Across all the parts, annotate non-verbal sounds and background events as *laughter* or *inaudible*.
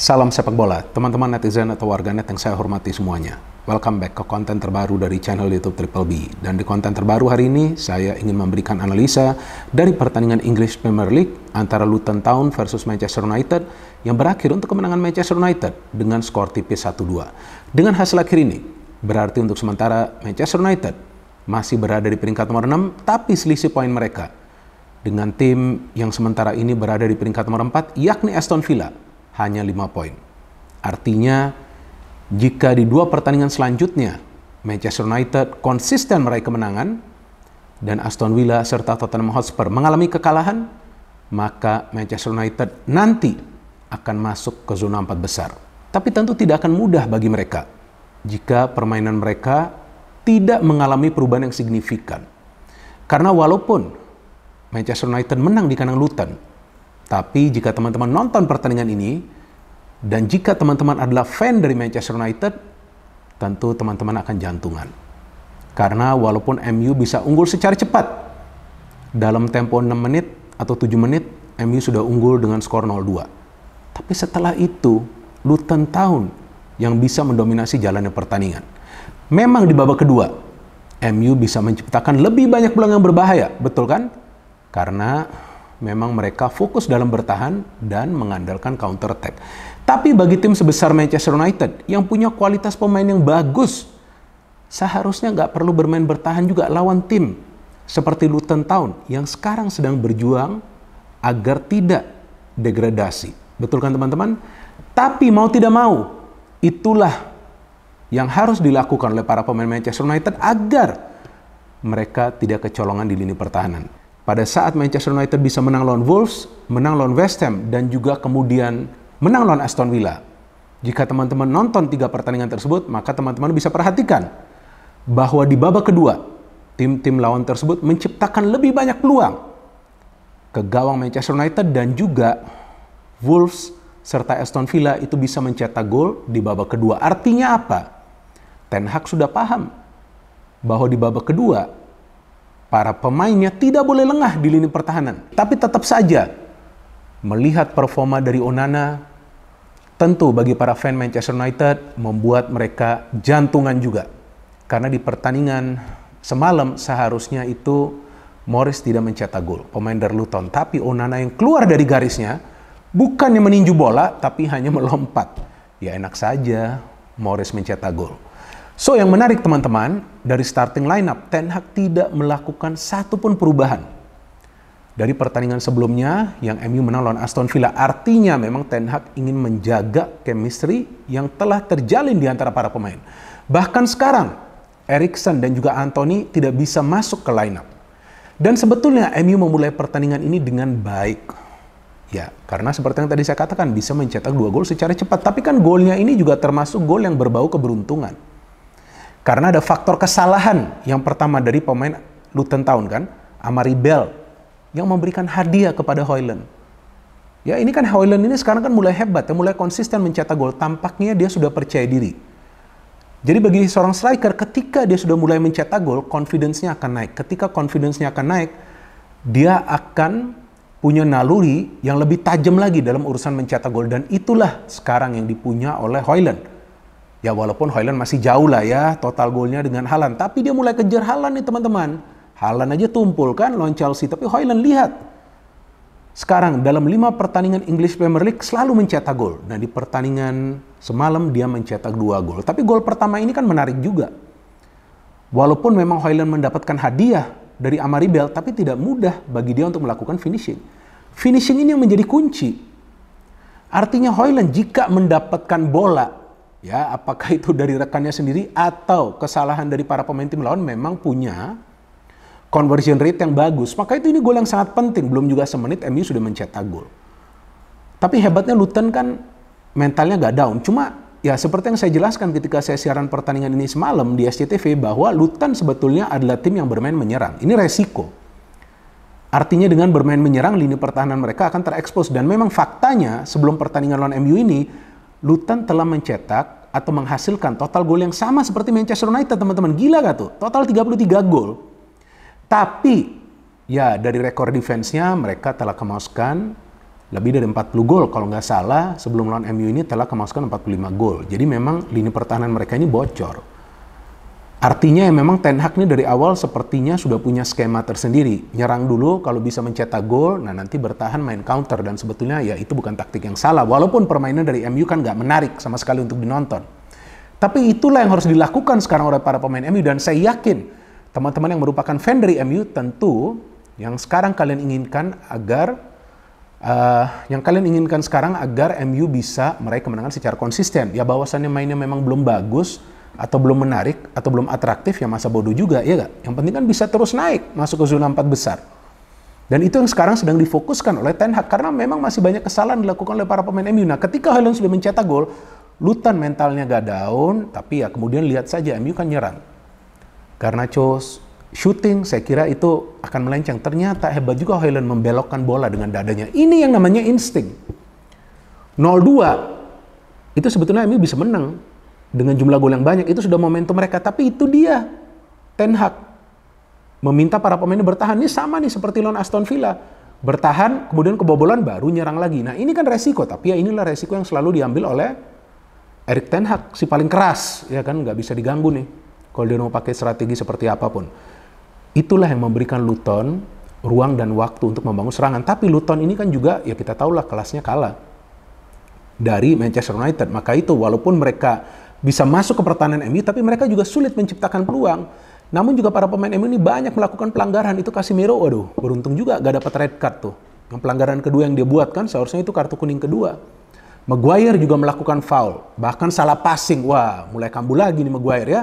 Salam sepak bola, teman-teman netizen atau warganet yang saya hormati semuanya. Welcome back ke konten terbaru dari channel YouTube Triple B. Dan di konten terbaru hari ini, saya ingin memberikan analisa dari pertandingan English Premier League antara Luton Town versus Manchester United yang berakhir untuk kemenangan Manchester United dengan skor tipis 1-2. Dengan hasil akhir ini, berarti untuk sementara Manchester United masih berada di peringkat nomor 6, tapi selisih poin mereka dengan tim yang sementara ini berada di peringkat nomor 4, yakni Aston Villa hanya 5 poin. Artinya, jika di dua pertandingan selanjutnya Manchester United konsisten meraih kemenangan dan Aston Villa serta Tottenham Hotspur mengalami kekalahan, maka Manchester United nanti akan masuk ke zona empat besar. Tapi tentu tidak akan mudah bagi mereka jika permainan mereka tidak mengalami perubahan yang signifikan. Karena walaupun Manchester United menang di kandang Luton tapi jika teman-teman nonton pertandingan ini, dan jika teman-teman adalah fan dari Manchester United, tentu teman-teman akan jantungan. Karena walaupun MU bisa unggul secara cepat, dalam tempo 6 menit atau 7 menit, MU sudah unggul dengan skor 0-2. Tapi setelah itu, Luton Town yang bisa mendominasi jalannya pertandingan. Memang di babak kedua, MU bisa menciptakan lebih banyak peluang yang berbahaya, betul kan? Karena memang mereka fokus dalam bertahan dan mengandalkan counter attack. Tapi bagi tim sebesar Manchester United yang punya kualitas pemain yang bagus, seharusnya nggak perlu bermain bertahan juga lawan tim seperti Luton Town yang sekarang sedang berjuang agar tidak degradasi. Betul kan teman-teman? Tapi mau tidak mau, itulah yang harus dilakukan oleh para pemain Manchester United agar mereka tidak kecolongan di lini pertahanan. Pada saat Manchester United bisa menang lawan Wolves, menang lawan West Ham, dan juga kemudian menang lawan Aston Villa. Jika teman-teman nonton tiga pertandingan tersebut, maka teman-teman bisa perhatikan bahwa di babak kedua, tim-tim lawan tersebut menciptakan lebih banyak peluang ke gawang Manchester United dan juga Wolves serta Aston Villa itu bisa mencetak gol di babak kedua. Artinya apa? Ten Hag sudah paham bahwa di babak kedua para pemainnya tidak boleh lengah di lini pertahanan. Tapi tetap saja, melihat performa dari Onana, tentu bagi para fan Manchester United membuat mereka jantungan juga. Karena di pertandingan semalam seharusnya itu Morris tidak mencetak gol, pemain dari Luton. Tapi Onana yang keluar dari garisnya, bukannya meninju bola, tapi hanya melompat. Ya enak saja Morris mencetak gol. So yang menarik teman-teman, dari starting lineup Ten Hag tidak melakukan satupun perubahan. Dari pertandingan sebelumnya yang MU menang lawan Aston Villa, artinya memang Ten Hag ingin menjaga chemistry yang telah terjalin di antara para pemain. Bahkan sekarang, Erikson dan juga Anthony tidak bisa masuk ke lineup. Dan sebetulnya MU memulai pertandingan ini dengan baik. Ya, karena seperti yang tadi saya katakan, bisa mencetak dua gol secara cepat. Tapi kan golnya ini juga termasuk gol yang berbau keberuntungan. Karena ada faktor kesalahan yang pertama dari pemain Luton Town kan, Amari Bell, yang memberikan hadiah kepada Hoyland. Ya ini kan Hoyland ini sekarang kan mulai hebat, ya, mulai konsisten mencetak gol. Tampaknya dia sudah percaya diri. Jadi bagi seorang striker, ketika dia sudah mulai mencetak gol, confidence-nya akan naik. Ketika confidence-nya akan naik, dia akan punya naluri yang lebih tajam lagi dalam urusan mencetak gol. Dan itulah sekarang yang dipunya oleh Hoyland. Ya walaupun Hoyland masih jauh lah ya total golnya dengan Haaland. Tapi dia mulai kejar Haaland nih teman-teman. Haaland aja tumpul kan lawan Chelsea. Tapi Hoyland lihat. Sekarang dalam lima pertandingan English Premier League selalu mencetak gol. Nah di pertandingan semalam dia mencetak dua gol. Tapi gol pertama ini kan menarik juga. Walaupun memang Hoyland mendapatkan hadiah dari Amaribel, tapi tidak mudah bagi dia untuk melakukan finishing. Finishing ini yang menjadi kunci. Artinya Hoyland jika mendapatkan bola ya apakah itu dari rekannya sendiri atau kesalahan dari para pemain tim lawan memang punya conversion rate yang bagus. Maka itu ini gol yang sangat penting. Belum juga semenit MU sudah mencetak gol. Tapi hebatnya Luton kan mentalnya nggak down. Cuma ya seperti yang saya jelaskan ketika saya siaran pertandingan ini semalam di SCTV bahwa Luton sebetulnya adalah tim yang bermain menyerang. Ini resiko. Artinya dengan bermain menyerang lini pertahanan mereka akan terekspos dan memang faktanya sebelum pertandingan lawan MU ini Luton telah mencetak atau menghasilkan total gol yang sama seperti Manchester United, teman-teman. Gila gak tuh? Total 33 gol. Tapi, ya dari rekor defense-nya mereka telah kemaskan lebih dari 40 gol. Kalau nggak salah, sebelum lawan MU ini telah kemaskan 45 gol. Jadi memang lini pertahanan mereka ini bocor. Artinya ya memang Ten Hag ini dari awal sepertinya sudah punya skema tersendiri. Nyerang dulu kalau bisa mencetak gol, nah nanti bertahan main counter. Dan sebetulnya ya itu bukan taktik yang salah. Walaupun permainan dari MU kan nggak menarik sama sekali untuk dinonton. Tapi itulah yang harus dilakukan sekarang oleh para pemain MU. Dan saya yakin teman-teman yang merupakan fan dari MU tentu yang sekarang kalian inginkan agar uh, yang kalian inginkan sekarang agar MU bisa meraih kemenangan secara konsisten. Ya bahwasannya mainnya memang belum bagus, atau belum menarik atau belum atraktif ya masa bodoh juga ya gak? Yang penting kan bisa terus naik masuk ke zona empat besar. Dan itu yang sekarang sedang difokuskan oleh Ten Hag karena memang masih banyak kesalahan dilakukan oleh para pemain MU. Nah, ketika Haaland sudah mencetak gol, Lutan mentalnya gak down, tapi ya kemudian lihat saja MU kan nyerang. Karena chos shooting, saya kira itu akan melenceng. Ternyata hebat juga Haaland membelokkan bola dengan dadanya. Ini yang namanya insting. 0-2 itu sebetulnya MU bisa menang dengan jumlah gol yang banyak itu sudah momentum mereka. Tapi itu dia Ten Hag meminta para pemainnya bertahan. Ini sama nih seperti lawan Aston Villa. Bertahan, kemudian kebobolan baru nyerang lagi. Nah ini kan resiko, tapi ya inilah resiko yang selalu diambil oleh Erik Ten Hag, si paling keras. Ya kan, nggak bisa diganggu nih. Kalau dia mau pakai strategi seperti apapun. Itulah yang memberikan Luton ruang dan waktu untuk membangun serangan. Tapi Luton ini kan juga, ya kita tahulah kelasnya kalah dari Manchester United. Maka itu, walaupun mereka bisa masuk ke pertahanan MU, tapi mereka juga sulit menciptakan peluang. Namun juga para pemain MU ini banyak melakukan pelanggaran. Itu Casemiro, waduh, beruntung juga gak dapat red card tuh. Yang pelanggaran kedua yang dia buat kan seharusnya itu kartu kuning kedua. Maguire juga melakukan foul, bahkan salah passing. Wah, mulai kambuh lagi nih Maguire ya.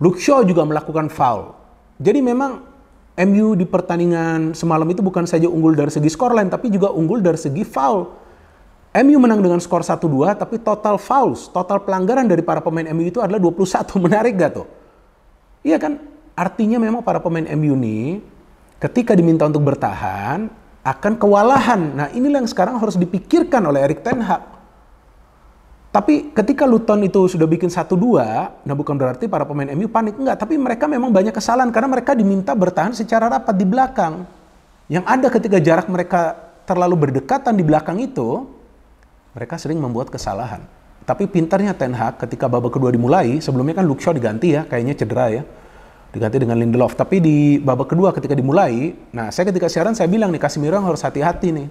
Luke Shaw juga melakukan foul. Jadi memang MU di pertandingan semalam itu bukan saja unggul dari segi skor lain, tapi juga unggul dari segi foul. MU menang dengan skor 1-2, tapi total fouls, total pelanggaran dari para pemain MU itu adalah 21. *laughs* Menarik gak tuh? Iya kan? Artinya memang para pemain MU ini, ketika diminta untuk bertahan, akan kewalahan. Nah inilah yang sekarang harus dipikirkan oleh Erik Ten Hag. Tapi ketika Luton itu sudah bikin 1-2, nah bukan berarti para pemain MU panik. Enggak, tapi mereka memang banyak kesalahan karena mereka diminta bertahan secara rapat di belakang. Yang ada ketika jarak mereka terlalu berdekatan di belakang itu, mereka sering membuat kesalahan. Tapi pintarnya Ten Hag ketika babak kedua dimulai, sebelumnya kan Luke Shaw diganti ya, kayaknya cedera ya. Diganti dengan Lindelof. Tapi di babak kedua ketika dimulai, nah saya ketika siaran saya bilang nih Casemiro harus hati-hati nih.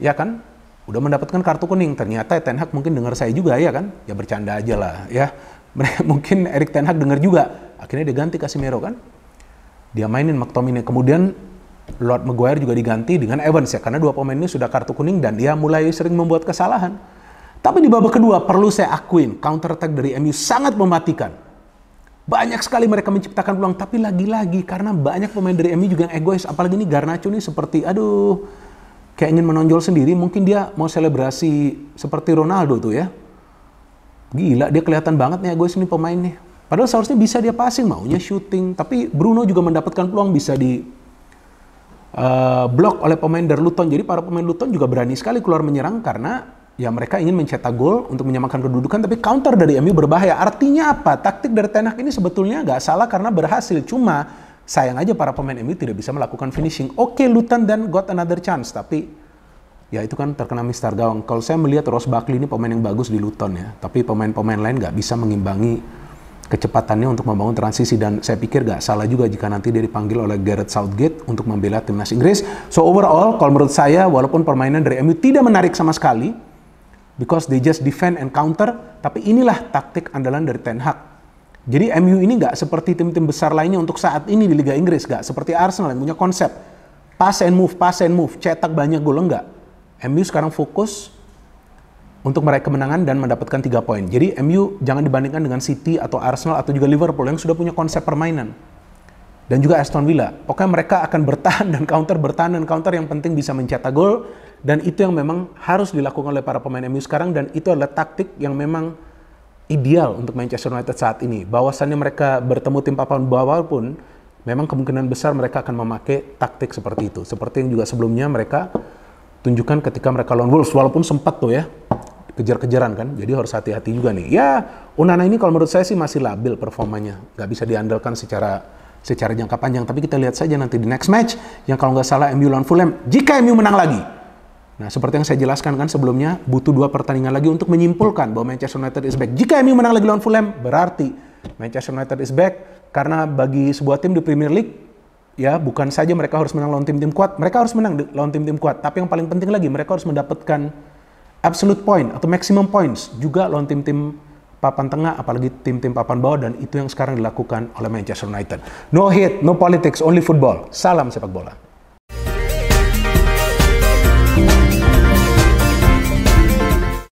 Ya kan? Udah mendapatkan kartu kuning. Ternyata Ten Hag mungkin dengar saya juga ya kan? Ya bercanda aja lah ya. *laughs* mungkin Erik Ten Hag dengar juga. Akhirnya diganti Casemiro kan? Dia mainin McTominay. Kemudian Lord Maguire juga diganti dengan Evans ya karena dua pemain ini sudah kartu kuning dan dia mulai sering membuat kesalahan. Tapi di babak kedua perlu saya akuin counter attack dari MU sangat mematikan. Banyak sekali mereka menciptakan peluang tapi lagi-lagi karena banyak pemain dari MU juga yang egois apalagi ini Garnacho ini seperti aduh kayak ingin menonjol sendiri mungkin dia mau selebrasi seperti Ronaldo tuh ya. Gila dia kelihatan banget nih egois ini pemain nih. Padahal seharusnya bisa dia passing maunya shooting tapi Bruno juga mendapatkan peluang bisa di uh, eh, blok oleh pemain dari Luton. Jadi para pemain Luton juga berani sekali keluar menyerang karena ya mereka ingin mencetak gol untuk menyamakan kedudukan tapi counter dari MU berbahaya. Artinya apa? Taktik dari Tenak ini sebetulnya nggak salah karena berhasil. Cuma sayang aja para pemain MU tidak bisa melakukan finishing. Oke okay, Luton dan got another chance tapi ya itu kan terkena mistar gawang. Kalau saya melihat Ross Buckley ini pemain yang bagus di Luton ya, tapi pemain-pemain lain nggak bisa mengimbangi kecepatannya untuk membangun transisi dan saya pikir gak salah juga jika nanti dia dipanggil oleh Gareth Southgate untuk membela timnas Inggris. So overall kalau menurut saya walaupun permainan dari MU tidak menarik sama sekali because they just defend and counter tapi inilah taktik andalan dari Ten Hag. Jadi MU ini gak seperti tim-tim besar lainnya untuk saat ini di Liga Inggris, gak seperti Arsenal yang punya konsep pass and move, pass and move, cetak banyak gol enggak. MU sekarang fokus untuk meraih kemenangan dan mendapatkan tiga poin. Jadi MU jangan dibandingkan dengan City atau Arsenal atau juga Liverpool yang sudah punya konsep permainan. Dan juga Aston Villa. Pokoknya mereka akan bertahan dan counter, bertahan dan counter yang penting bisa mencetak gol. Dan itu yang memang harus dilakukan oleh para pemain MU sekarang dan itu adalah taktik yang memang ideal untuk Manchester United saat ini. Bahwasannya mereka bertemu tim papan bawah pun memang kemungkinan besar mereka akan memakai taktik seperti itu. Seperti yang juga sebelumnya mereka tunjukkan ketika mereka lawan Wolves walaupun sempat tuh ya kejar-kejaran kan. Jadi harus hati-hati juga nih. Ya, Unana ini kalau menurut saya sih masih labil performanya. Nggak bisa diandalkan secara secara jangka panjang. Tapi kita lihat saja nanti di next match yang kalau nggak salah MU lawan Fulham. Jika MU menang lagi. Nah, seperti yang saya jelaskan kan sebelumnya, butuh dua pertandingan lagi untuk menyimpulkan bahwa Manchester United is back. Jika MU menang lagi lawan Fulham, berarti Manchester United is back. Karena bagi sebuah tim di Premier League, ya bukan saja mereka harus menang lawan tim-tim kuat, mereka harus menang lawan tim-tim kuat, tapi yang paling penting lagi mereka harus mendapatkan absolute point atau maximum points juga lawan tim-tim papan tengah, apalagi tim-tim papan bawah, dan itu yang sekarang dilakukan oleh Manchester United. No hate, no politics, only football. Salam sepak bola.